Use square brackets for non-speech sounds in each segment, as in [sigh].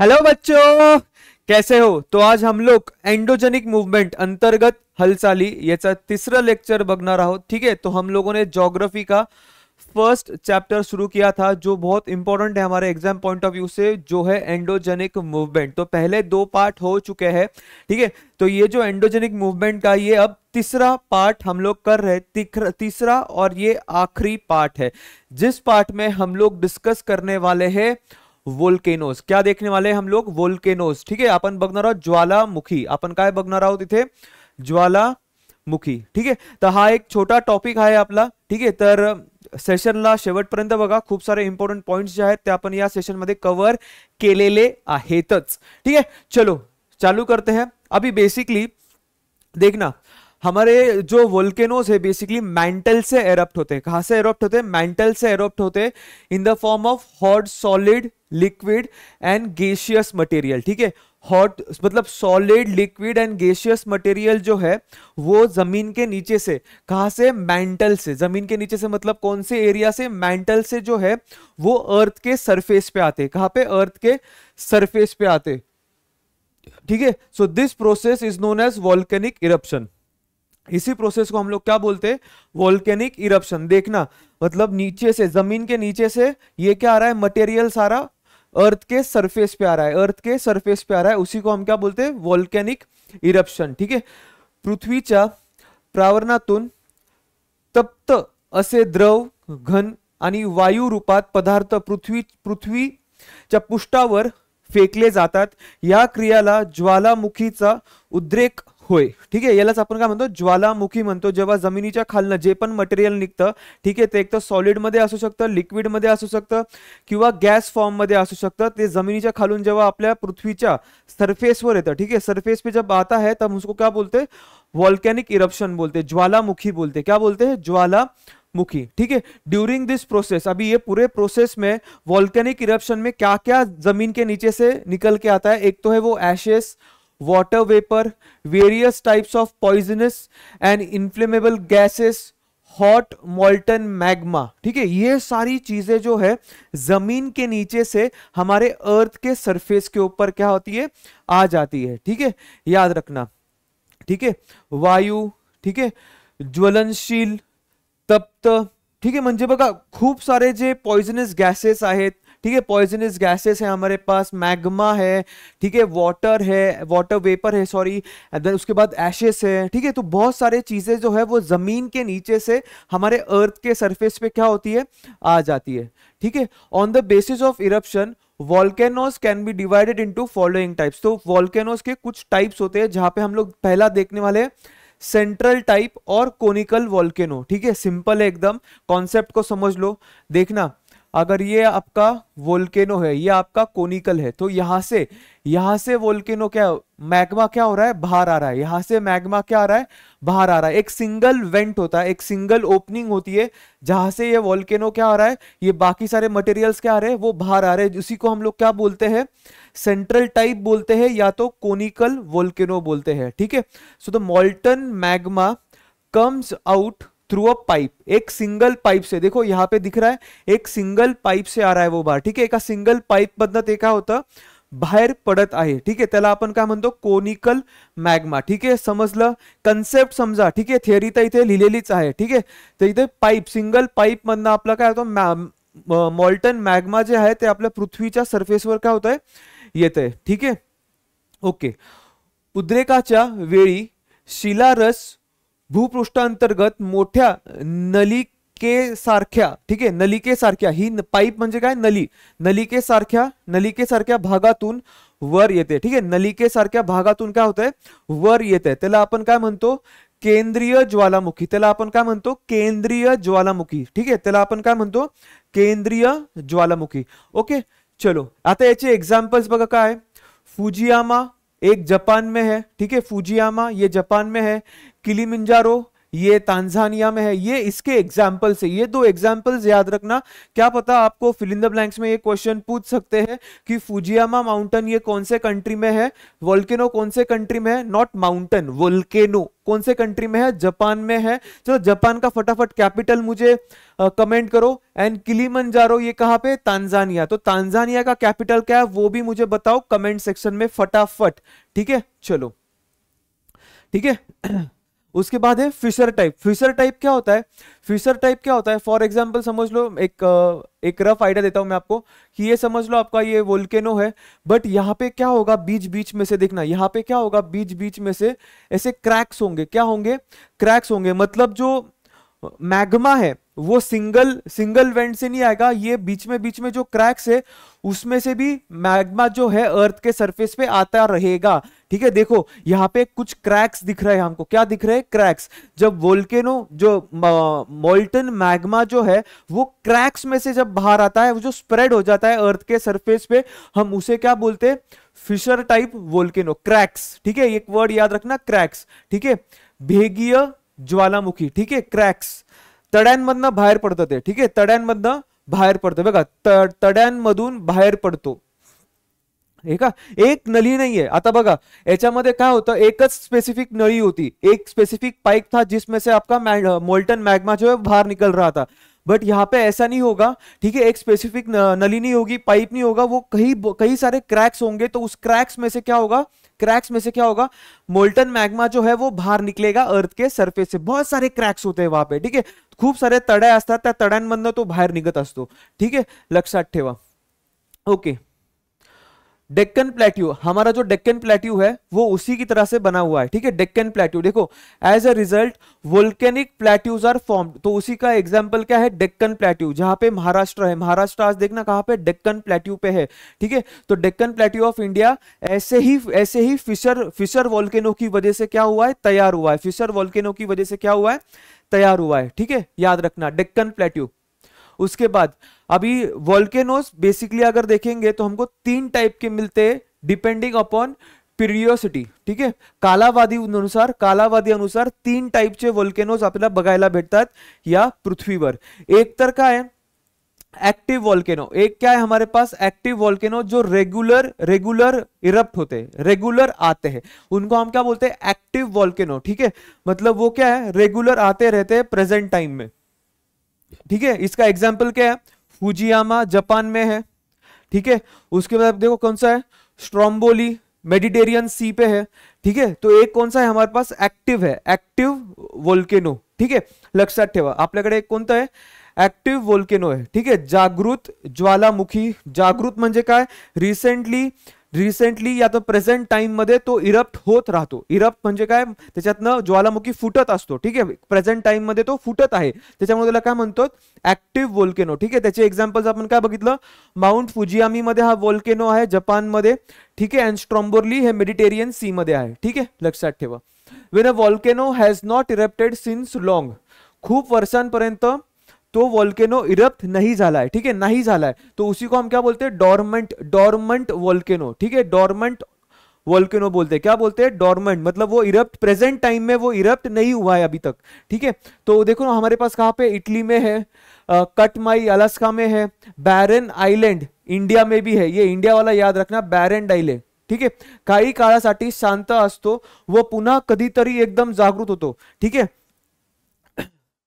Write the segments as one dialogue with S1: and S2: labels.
S1: Hello बच्चों कैसे हो तो आज हम लोग एंडोजेनिक मूवमेंट अंतर्गत हलचाली तीसरा लेक्चर बगना आहोत ठीक है तो हम लोगों ने जोग्राफी का फर्स्ट चैप्टर शुरू किया था जो बहुत इंपॉर्टेंट है हमारे एग्जाम पॉइंट ऑफ व्यू से जो है एंडोजेनिक मूवमेंट तो पहले दो पार्ट हो चुके हैं ठीक है थीके? तो ये जो एंडोजेनिक मूवमेंट का ये अब तीसरा पार्ट हम लोग कर रहे तीसरा और ये आखिरी पार्ट है जिस पार्ट में हम लोग डिस्कस करने वाले हैं वोल्केनोस क्या देखने वाले हम लोग वोल्केनोस ठीक है अपन बगना आहोत ज्वालामुखी आपण काय बघणार आहोत इथे ज्वालामुखी ठीक है तो हा एक छोटा टॉपिक है आपला ठीक है तर सेशनला शेवटपर्यंत बघा खूप सारे इम्पॉर्टंट पॉइंट्स जे हैं ते आपण या सेशनमध्ये कव्हर केलेले ठीक है चलो चालू करते हैं अभी बेसिकली देखना हमारे जो वोल्केनोज है बेसिकली मैंटल से एरप्ट होते हैं कहा से एरप्ट होते हैं मैंटल से एरप्ट होते हैं in the form of hot solid liquid and gaseous material ठीक है हॉट मतलब solid liquid and gaseous material जो है वो जमीन के नीचे से कहा से मैंटल से जमीन के नीचे से मतलब कौन से एरिया से मैंटल से जो है वो अर्थ के सरफेस पे आते कहा पे अर्थ के सरफेस पे आते ठीक है so this process is known as volcanic eruption इसी प्रोसेस को हम लोग क्या बोलते हैं वॉल्केनिक इरप्शन देखना मतलब नीचे से जमीन के नीचे से ये क्या आ रहा है मटेरियल सारा अर्थ के सरफेस पे आ रहा है अर्थ के सरफेस पे आ रहा है उसी को हम क्या बोलते हैं वॉल्कॅनिक इरप्शन ठीक आहे पृथ्वीच्या प्रावरणातून तप्त असे द्रव घन आणि वायू रूपात पदार्थ पृथ्वी पृथ्वीच्या पुष्टावर फेकले जातात या क्रियाला ज्वालामुखीचा उद्रेक होय ठीक है यालाच अपन का ज्वालामुखी मन तो जेव जमीनी जे जेपन मटेरियल निकत ठीक है तो एक तर सॉलिडमध्ये असू शकतं लिक्विडमध्ये असू शकतं कि गैस फॉर्म मे शकतं ते जमिनीच्या खालून जेव्हा आपल्या पृथ्वीच्या सरफेस येतं ठीक आहे सरफेस पे जब आता है तब उसको क्या बोलते वॉल्कॅनिक इरप्शन बोलते ज्वालामुखी बोलते क्या बोलते हैं ज्वाला मुखी ठीक है ड्यूरिंग दिस प्रोसेस अभी ये पूरे प्रोसेस में वॉल्केनिक इरप्शन में क्या क्या जमीन के नीचे से निकल के आता है एक तो है वो ashes water vapor, various types of poisonous and inflammable gases, hot molten magma ठीक है ये सारी चीजें जो है जमीन के नीचे से हमारे अर्थ के सरफेस के ऊपर क्या होती है आ जाती है ठीक है याद रखना ठीक है वायु ठीक है ज्वलनशील तप्त ठीक है मंजे बगा खूब सारे जे पॉइजनस गैसेस आहेत ठीक है पॉइजनस गैसेस है हमारे पास मैग्मा है ठीक है वाटर है वाटर वेपर है सॉरी देन उसके बाद एशेस है ठीक है तो बहुत सारे चीज़ें जो है वो ज़मीन के नीचे से हमारे अर्थ के सरफेस पे क्या होती है आ जाती है ठीक है on the basis of eruption volcanoes can be divided into following types तो वॉल्केनोज के कुछ टाइप्स होते हैं जहां पे हम लोग पहला देखने वाले हैं सेंट्रल टाइप और कोनिकल वॉल्केनो ठीक है सिंपल है एकदम कॉन्सेप्ट को समझ लो देखना अगर ये आपका वोल्केनो है ये आपका कोनिकल है तो यहां से यहां से वोल्केनो क्या मैग्मा क्या हो रहा है बाहर आ रहा है यहां से मैग्मा क्या आ रहा है बाहर आ रहा है एक सिंगल वेंट होता है एक सिंगल ओपनिंग होती है जहां से ये वोल्केनो क्या आ रहा है ये बाकी सारे मटेरियल्स क्या आ रहे हैं वो बाहर आ रहे हैं उसी को हम लोग क्या बोलते हैं सेंट्रल टाइप बोलते हैं या तो कोनिकल वोल्केनो बोलते हैं ठीक है so the molten magma comes out through a pipe एक सिंगल पाइप से देखो यहाँ पे दिख रहा है एक सिंगल पाइप से आ रहा है वो बार ठीक है एका सिंगल पाईप मधनं ते काय होतं पडत आहे ठीक आहे त्याला आपण काय म्हणतो कोनिकल मॅग्मा ठीक है समझ लंसेप्ट समजा ठीक है थिअरी तर इथे लिहिलेलीच आहे ठीक आहे तर इथे पाईप सिंगल पाईप मधनं आपला काय मॉल्टन मैग्मा जे है ते आपल्या पृथ्वीच्या सरफेसवर काय होत आहे ठीक है ओके उद्रेका वेळी शिलारस भूपृष्ठांतर्गत मोठ्या नलिकेसारख्या ठीक आहे नलिकेसारख्या ही पाईप म्हणजे काय नली नलिकेसारख्या नलिकेसारख्या भागातून वर येते ठीक आहे नलिकेसारख्या भागातून काय आहे वर येते त्याला आपण काय म्हणतो केंद्रीय ज्वालामुखी त्याला आपण काय म्हणतो केंद्रीय ज्वालामुखी ठीक आहे त्याला आपण काय म्हणतो केंद्रीय ज्वालामुखी ओके चलो आता याचे एक्झाम्पल्स बघा काय फुजियामा एक जापान में है ठीक है फूजियामा ये जापान में है किलीमिंजारो ये तांजानिया में है ये इसके एग्जाम्पल्स है ये दो एग्जाम्पल्स याद रखना क्या पता आपको फिलिंदा ब्लैंक्स में ये क्वेश्चन पूछ सकते हैं कि फुजियामा माउंटेन ये कौन से कंट्री में है वोल्केनो कौन से कंट्री में है नॉट माउंटेन वोल्केनो कौन से कंट्री में है जापान में है चलो जापान का फटाफट कैपिटल मुझे कमेंट करो एंड रो ये कहा पे तांजानिया तो तांजानिया का कैपिटल क्या है वो भी मुझे बताओ कमेंट सेक्शन में फटाफट ठीक है चलो ठीक है [clears throat] उसके बाद है फिशर टाइप फिशर टाइप क्या होता है फिशर टाइप क्या होता है फॉर एग्जाम्पल समझ लो एक एक रफ आइडिया देता हूं मैं आपको कि ये समझ लो आपका ये वोल्केनो है बट यहाँ पे क्या होगा बीच बीच में से देखना यहाँ पे क्या होगा बीच बीच में से ऐसे क्रैक्स होंगे क्या होंगे क्रैक्स होंगे मतलब जो मैग्मा है वो सिंगल सिंगल वेंट से नहीं आएगा ये बीच में बीच में जो क्रैक्स है उसमें से भी मैग्मा जो है अर्थ के सरफेस पे आता रहेगा ठीक है देखो यहाँ पे कुछ क्रैक्स दिख रहे हैं हमको क्या दिख रहे हैं क्रैक्स जब वोल्केनो जो मोल्टन मैग्मा जो है वो क्रैक्स में से जब बाहर आता है वो जो स्प्रेड हो जाता है अर्थ के सरफेस पे हम उसे क्या बोलते हैं फिशर टाइप वोल्केनो क्रैक्स ठीक है एक वर्ड याद रखना क्रैक्स ठीक है भेगीय ज्वालामुखी ठीक है क्रैक्स तड्यांमधनं बाहर पड़ता है ठीक है तड़म बाहर पड़ता है बड़म बाहर पडतो का एक नहीं है आता बच्चा मे का होता एक स्पेसिफिक नली होती एक स्पेसिफिक पाइप था जिसमें से आपका मोल्टन मैग्मा जो है बाहर निकल रहा था बट यहाँ पे ऐसा नहीं होगा ठीक है एक स्पेसिफिक नली नहीं होगी पाइप नहीं होगा वो कहीं कई सारे क्रैक्स होंगे तो उस क्रैक्स में से क्या होगा क्रैक्स में से क्या होगा मोल्टन मैग्मा जो है वो बाहर निकलेगा अर्थ के सरफेस से बहुत सारे क्रैक्स होते हैं वहां पे ठीक है खूब सारे आता है त्या मन तो बाहर निघत असतो ठीक है लक्षा ठेवा ओके डेक्कन प्लेट्यू हमारा जो डेक्कन प्लेट्यू है वो उसी की तरह से बना हुआ है ठीक है डेक्कन प्लेट्यू देखो as a result volcanic plateaus are form तो उसी का एग्जाम्पल क्या है डेक्कन प्लेट्यू जहां पे महाराष्ट्र है महाराष्ट्र आज देखना कहां पे डेक्कन प्लेट्यू पे है ठीक है तो डेक्कन प्लेट्यू ऑफ इंडिया ऐसे ही ऐसे ही फिशर फिशर वोल्केनो की वजह से क्या हुआ है तैयार हुआ है फिशर वोल्केनो की वजह से क्या हुआ है तैयार हुआ है ठीक है याद रखना डेक्कन प्लेट्यू उसके बाद अभी वॉल्केनोज बेसिकली अगर देखेंगे तो हमको तीन टाइप के मिलते हैं डिपेंडिंग अपॉन पीरियोसिटी ठीक है कालावादी अनुसार कालावादी अनुसार तीन के वॉल्केनोज अपना बघायला भेटता या पृथ्वी पर एक तर है एक्टिव वॉल्केनो एक क्या है हमारे पास एक्टिव वॉल्केनो जो रेगुलर रेगुलर इरप्ट होते हैं रेगुलर आते हैं उनको हम क्या बोलते हैं एक्टिव वॉल्केनो ठीक है मतलब वो क्या है रेगुलर आते रहते हैं प्रेजेंट टाइम में ठीक है इसका एग्जाम्पल क्या है फुजियामा जापान में है ठीक है उसके बाद देखो कौन सा है स्ट्रॉम्बोली मेडिटेरियन सी पे है ठीक है तो एक कौन सा है हमारे पास एक्टिव है एक्टिव वोल्केनो ठीक है लक्षात ठेवा आपल्याकडे एक सा है एक्टिव वोल्केनो है ठीक है जागृत ज्वालामुखी जागृत म्हणजे काय रिसेंटली रिसेंटली या तो प्रेझेंट टाइममध्ये तो इरप्ट होत राहतो इरप्ट म्हणजे काय त्याच्यातनं ज्वालामुखी फुटत असतो ठीक आहे प्रेझेंट टाइममध्ये तो फुटत आहे त्याच्यामुळे त्याला काय म्हणतो ऍक्टिव्ह वोल्केनो ठीक आहे त्याचे एक्झाम्पल्स आपण काय बघितलं माउंट फुजियामीमध्ये हा वोल्केनो आहे जपानमध्ये ठीक आहे अँड स्ट्रॉम्बोर्ली हे मेडिटेरियन सीमध्ये आहे ठीक आहे लक्षात ठेवा when a volcano has not erupted since long खूप वर्षांपर्यंत तो वॉल्केनो इरप्ट नहीं झाला आहे ठीक है नहीं झाला आहे तो उसी को हम क्या बोलते हैं डॉर्मेंट डॉर्मेंट वॉल्केनो ठीक है डॉर्मेंट वॉल्केनो बोलते हैं क्या बोलते हैं डॉर्मेंट मतलब वो इरप्ट प्रेजेंट टाइम में वो इरप्ट नहीं हुआ है अभी तक ठीक है तो देखो हमारे पास कहाँ पे इटली में है कटमाई अलास्का में है बैरन आइलैंड इंडिया में भी है ये इंडिया वाला याद रखना बैरन आइलैंड ठीक आहे काही काळासाठी शांत असतो वो पुनः कधीतरी एकदम जागृत होतो ठीक है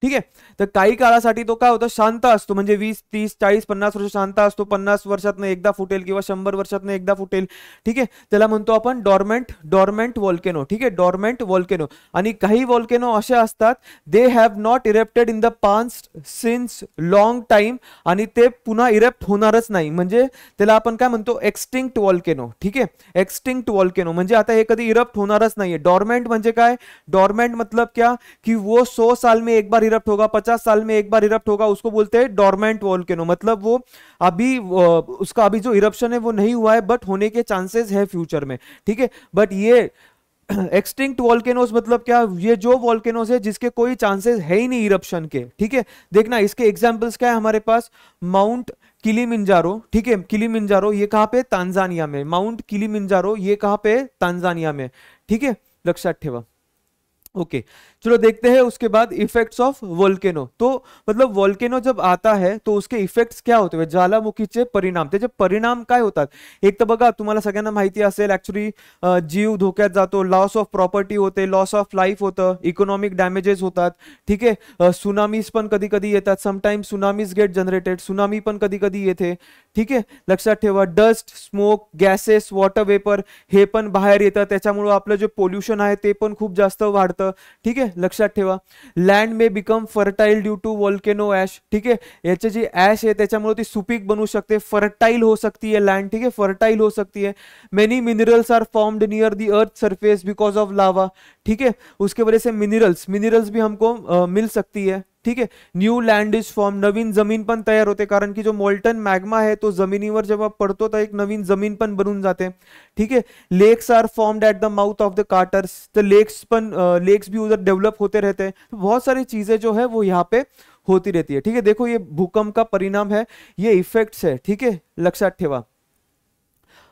S1: ठीक है तो कई काला तो काय होता शांत आतो म्हणजे वीस तीस चाळीस पन्नास वर्ष शांत असतो पन्नास वर्षातनं एकदा फुटेल किंवा शंभर वर्षातनं एकदा फुटेल ठीक है त्याला म्हणतो आपण डॉर्मेंट डॉर्मेंट वॉल्केनो ठीक आहे डॉर्मेंट वॉल्केनो आणि काही volcano they have not erupted in the past since long time erupt होणारच नाही म्हणजे त्याला आपण ठीक है एक्सटिंक्ट वॉल्केनो आता हे कधी इरप्ट नहीं है डॉर्मेंट म्हणजे डॉर्मेंट मतलब क्या की वो सौ साल में एक बार इरप्ट इरप्ट होगा पचास साल में एक बार इरप्ट होगा उसको बोलते हैं डॉर्मेंट वॉल्केनो मतलब वो अभी उसका अभी जो इरप्शन है वो नहीं हुआ है बट होने के चांसेस है फ्यूचर में ठीक है बट ये एक्सटिंक्ट [clears throat] वॉल्केनोज मतलब क्या ये जो वॉल्केनोज है जिसके कोई चांसेस है ही नहीं इरप्शन के ठीक है देखना इसके एग्जाम्पल्स क्या है हमारे पास माउंट किलीमिंजारो ठीक है किली मिंजारो ये कहाँ पे तांजानिया में माउंट किलीमिंजारो ये कहाँ पे तांजानिया में ठीक है लक्षा ठेवा ओके okay. चलो देखते हैं उसके बाद इफेक्ट्स ऑफ वोल्केनो तो मतलब वोल्केनो जब आता है तो उसके इफेक्ट्स क्या होते हैं ज्वालामुखीचे परिणाम त्याचे तो परिणाम काय होतात एक तो बघा तुम्हाला सगळ्यांना माहिती असेल जीव धोक्यात जातो लॉस ऑफ प्रॉपर्टी होते लॉस ऑफ लाईफ होतं इकॉनॉमिक डॅमेजेस होतात ठीक है सुनामीज पण कधी ये sometimes tsunamis get generated tsunami पधी कधी ये येते ठीक है लक्षा dust smoke gases water vapour हे पण ये येतं जो पॉल्यूशन है तो आहे ते जास्त वाढतं ठीक है लक्षा ठेवा land may become fertile due to volcano ash ठीक है याचे जी ऐश है सुपीक बनू सकते फर्टाइल हो सकती है लैंड ठीक है फर्टाइल हो सकती है many minerals are formed near the earth surface because of lava ठीक है उसके वजह से मिनरल्स मिनरल्स भी हमको आ, मिल सकती है ठीक है न्यू लैंड इज फॉर्म नवीन जमीन पन तैयार होते कारण की जो मोल्टन मैग्मा है तो जब आप पडतो तो एक नवीन जमीन पन बन जाते ठीक है lakes are formed at the mouth of the craters तो लेक्स पन लेक्स भी उधर डेवलप होते रहते हैं तो बहुत सारी चीजें जो है वो यहाँ पे होती रहती है ठीक है देखो ये भूकंप का परिणाम है ये इफेक्ट्स है ठीक है लक्षा ठेवा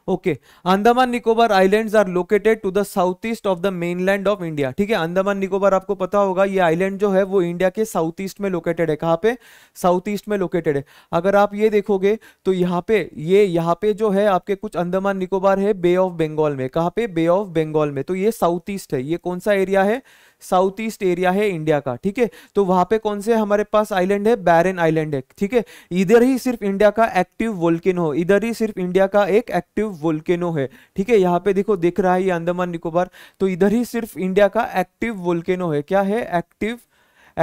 S1: okay Andaman Nicobar islands are located to the south east of the mainland of India ठीक है अंदमान निकोबार आपको पता होगा ये आइलैंड जो है वो इंडिया के साउथ ईस्ट में लोकेटेड है कहाँ पे साउथ ईस्ट में लोकेटेड है अगर आप ये देखोगे तो यहाँ पे ये यहाँ पे जो है आपके कुछ अंदमान निकोबार है बे ऑफ बंगाल में कहाँ पे बे ऑफ बंगाल में तो ये साउथ ईस्ट है ये कौन सा एरिया है साउथ ईस्ट एरिया है इंडिया का ठीक है तो वहां पे कौन से हमारे पास आइलैंड है बैरन आइलैंड है ठीक है इधर ही सिर्फ इंडिया का एक्टिव वोल्केनो इधर ही सिर्फ इंडिया का एक एक्टिव वोल्केनो है ठीक है यहाँ पे देखो दिख रहा है ये अंदमान निकोबार तो इधर ही सिर्फ इंडिया का एक्टिव वोल्केनो है क्या है एक्टिव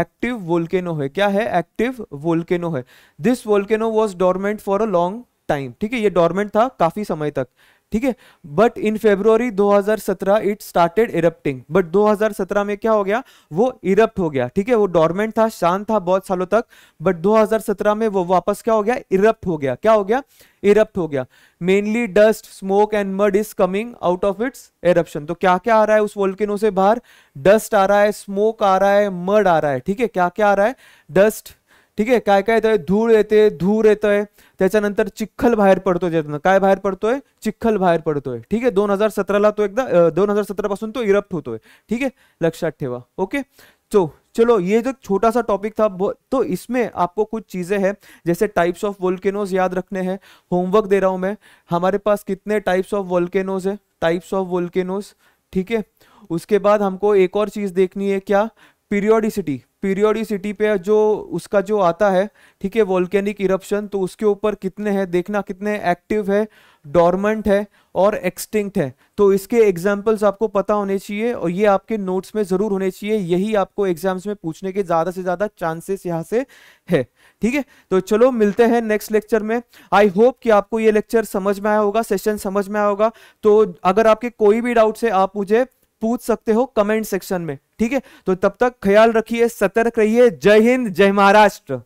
S1: एक्टिव वोल्केनो है क्या है एक्टिव वोल्केनो है this volcano was dormant for a long time ठीक है ये डॉर्मेंट था काफी समय तक ठीक है but in February 2017 it started erupting but 2017 में क्या हो गया वो इरप्ट हो गया ठीक है वो डॉर्मेंट था शांत था बहुत सालों तक बट 2017 में वो वापस क्या हो गया इरप्ट हो गया क्या हो गया इरप्ट हो गया mainly dust smoke and mud is coming out of its eruption तो क्या क्या आ रहा है उस वोल्केनो से बाहर डस्ट आ रहा है स्मोक आ रहा है मड आ रहा है ठीक है क्या क्या आ रहा है डस्ट ठीक है काय काय येतं धूळ येते धूर येतंय त्याच्यानंतर चिखल बाहेर पडतो त्यातनं काय बाहेर पडतोय चिखल बाहेर पडतोय ठीक है दोन हजार सतराला तो एकदा दोन हजार सत्रह पासून तो इरप्ट होतोय ठीक है लक्षात ठेवा ओके तो चलो ये जो छोटा सा टॉपिक था तो इसमें आपको कुछ चीज़ें हैं जैसे टाइप्स ऑफ वोल्केनोज याद रखने हैं होमवर्क दे रहा हूं मैं हमारे पास कितने टाइप्स ऑफ वोल्केनोज है टाइप्स ऑफ वोल्केनोज ठीक है उसके बाद हमको एक और चीज़ देखनी है क्या पीरियोडिसिटी पीरियोडिसिटी पे जो उसका जो आता है ठीक है वॉल्केनिक इरप्शन तो उसके ऊपर कितने हैं देखना कितने एक्टिव है डॉर्मेंट है और एक्सटिंक्ट है तो इसके एग्जाम्पल्स आपको पता होने चाहिए और ये आपके नोट्स में ज़रूर होने चाहिए यही आपको एग्जाम्स में पूछने के ज़्यादा से ज़्यादा चांसेस यहाँ से है ठीक है तो चलो मिलते हैं नेक्स्ट लेक्चर में आई होप कि आपको ये लेक्चर समझ में आया होगा सेशन समझ में आया होगा तो अगर आपके कोई भी डाउट्स है आप मुझे पूछ सकते हो कमेंट सेक्शन में ठीक है तो तब तक ख्याल रखिए सतर्क रहिए जय हिंद जय महाराष्ट्र